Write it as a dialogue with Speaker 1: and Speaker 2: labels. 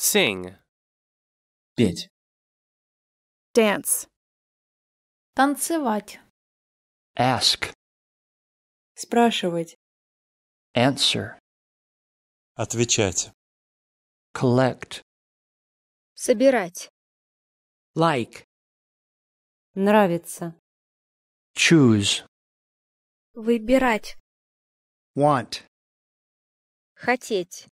Speaker 1: Sing. Петь. Dance. Танцевать. Ask. Спрашивать. Answer. Отвечать. Collect. Собирать. Like. Нравится. Choose. Выбирать. Want. Хотеть.